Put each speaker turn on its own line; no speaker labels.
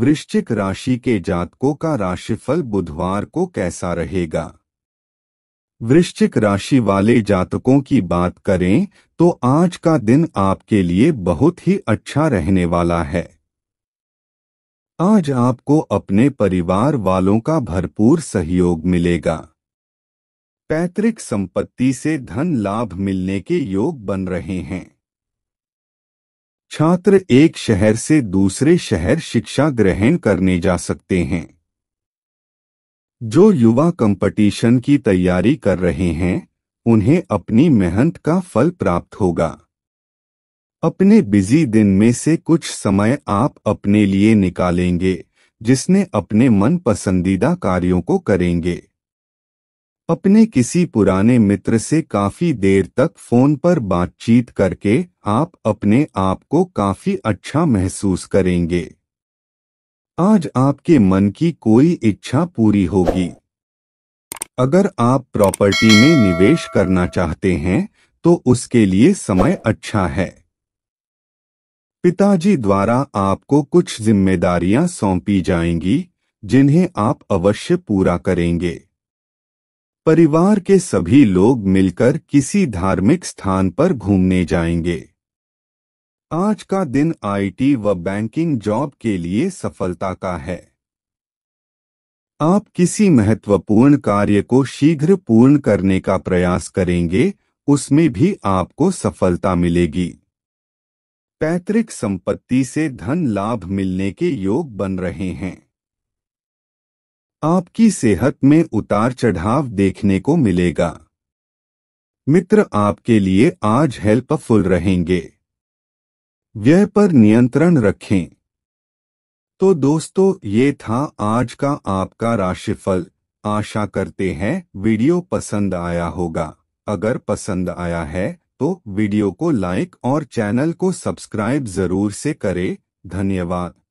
वृश्चिक राशि के जातकों का राशिफल बुधवार को कैसा रहेगा वृश्चिक राशि वाले जातकों की बात करें तो आज का दिन आपके लिए बहुत ही अच्छा रहने वाला है आज आपको अपने परिवार वालों का भरपूर सहयोग मिलेगा पैतृक संपत्ति से धन लाभ मिलने के योग बन रहे हैं छात्र एक शहर से दूसरे शहर शिक्षा ग्रहण करने जा सकते हैं जो युवा कंपटीशन की तैयारी कर रहे हैं उन्हें अपनी मेहनत का फल प्राप्त होगा अपने बिजी दिन में से कुछ समय आप अपने लिए निकालेंगे जिसने अपने मन पसंदीदा कार्यों को करेंगे अपने किसी पुराने मित्र से काफी देर तक फोन पर बातचीत करके आप अपने आप को काफी अच्छा महसूस करेंगे आज आपके मन की कोई इच्छा पूरी होगी अगर आप प्रॉपर्टी में निवेश करना चाहते हैं तो उसके लिए समय अच्छा है पिताजी द्वारा आपको कुछ जिम्मेदारियां सौंपी जाएंगी जिन्हें आप अवश्य पूरा करेंगे परिवार के सभी लोग मिलकर किसी धार्मिक स्थान पर घूमने जाएंगे आज का दिन आईटी व बैंकिंग जॉब के लिए सफलता का है आप किसी महत्वपूर्ण कार्य को शीघ्र पूर्ण करने का प्रयास करेंगे उसमें भी आपको सफलता मिलेगी पैतृक संपत्ति से धन लाभ मिलने के योग बन रहे हैं आपकी सेहत में उतार चढ़ाव देखने को मिलेगा मित्र आपके लिए आज हेल्पफुल रहेंगे व्यय पर नियंत्रण रखें तो दोस्तों ये था आज का आपका राशिफल आशा करते हैं वीडियो पसंद आया होगा अगर पसंद आया है तो वीडियो को लाइक और चैनल को सब्सक्राइब जरूर से करें धन्यवाद